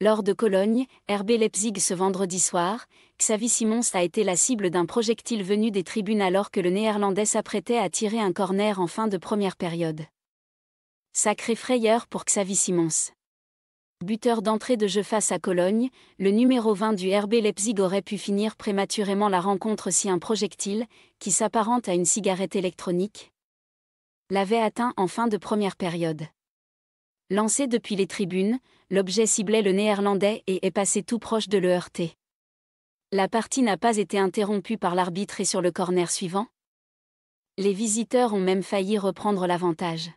Lors de Cologne, RB Leipzig ce vendredi soir, Xavi Simons a été la cible d'un projectile venu des tribunes alors que le Néerlandais s'apprêtait à tirer un corner en fin de première période. Sacré frayeur pour Xavi Simons. Buteur d'entrée de jeu face à Cologne, le numéro 20 du RB Leipzig aurait pu finir prématurément la rencontre si un projectile, qui s'apparente à une cigarette électronique, l'avait atteint en fin de première période. Lancé depuis les tribunes, l'objet ciblait le néerlandais et est passé tout proche de le heurter. La partie n'a pas été interrompue par l'arbitre et sur le corner suivant, les visiteurs ont même failli reprendre l'avantage.